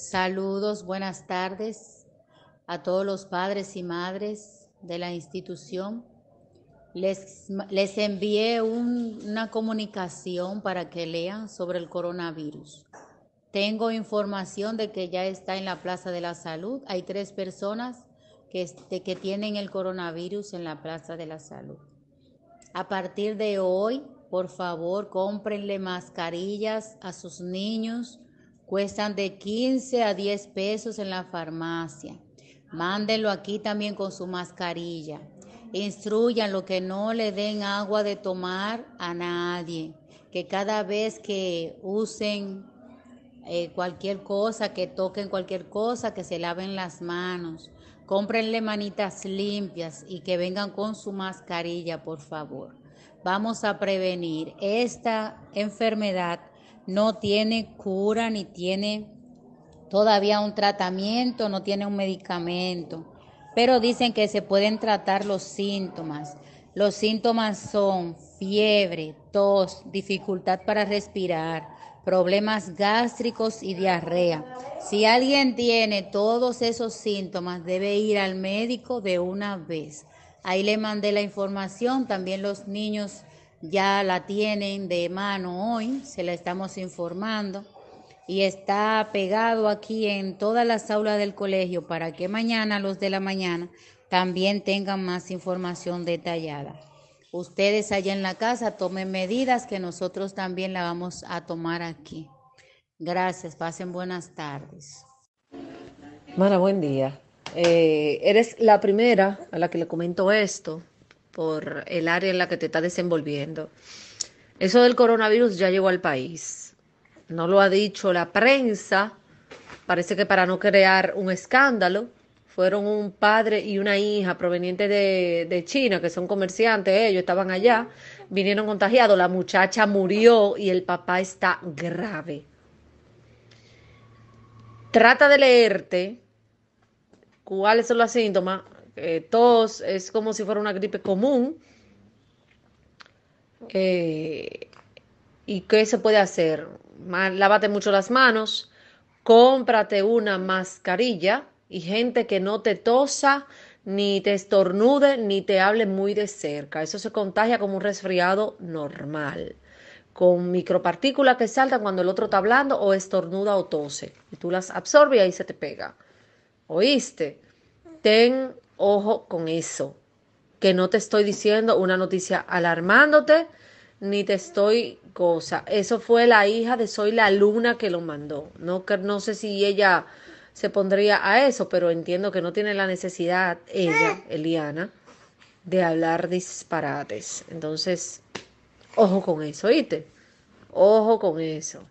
Saludos, buenas tardes a todos los padres y madres de la institución. Les, les envié una comunicación para que lean sobre el coronavirus. Tengo información de que ya está en la Plaza de la Salud. Hay tres personas que, que tienen el coronavirus en la Plaza de la Salud. A partir de hoy, por favor, cómprenle mascarillas a sus niños, Cuestan de 15 a 10 pesos en la farmacia. Mándenlo aquí también con su mascarilla. Instruyan lo que no le den agua de tomar a nadie. Que cada vez que usen eh, cualquier cosa, que toquen cualquier cosa, que se laven las manos. Cómprenle manitas limpias y que vengan con su mascarilla, por favor. Vamos a prevenir esta enfermedad no tiene cura ni tiene todavía un tratamiento, no tiene un medicamento, pero dicen que se pueden tratar los síntomas. Los síntomas son fiebre, tos, dificultad para respirar, problemas gástricos y diarrea. Si alguien tiene todos esos síntomas, debe ir al médico de una vez. Ahí le mandé la información, también los niños ya la tienen de mano hoy, se la estamos informando y está pegado aquí en todas las aulas del colegio para que mañana los de la mañana también tengan más información detallada. Ustedes allá en la casa tomen medidas que nosotros también la vamos a tomar aquí. Gracias, pasen buenas tardes. Mara, buen día. Eh, eres la primera a la que le comento esto por el área en la que te estás desenvolviendo. Eso del coronavirus ya llegó al país. No lo ha dicho la prensa, parece que para no crear un escándalo. Fueron un padre y una hija provenientes de, de China, que son comerciantes, ellos estaban allá, vinieron contagiados, la muchacha murió y el papá está grave. Trata de leerte cuáles son los síntomas, eh, tos, es como si fuera una gripe común. Eh, ¿Y qué se puede hacer? Lávate mucho las manos, cómprate una mascarilla y gente que no te tosa, ni te estornude, ni te hable muy de cerca. Eso se contagia como un resfriado normal, con micropartículas que saltan cuando el otro está hablando o estornuda o tose. Y tú las absorbes y ahí se te pega. ¿Oíste? Ten Ojo con eso, que no te estoy diciendo una noticia alarmándote, ni te estoy cosa. Eso fue la hija de Soy la Luna que lo mandó. No, que, no sé si ella se pondría a eso, pero entiendo que no tiene la necesidad ella, Eliana, de hablar disparates. Entonces, ojo con eso, ¿oíste? Ojo con eso.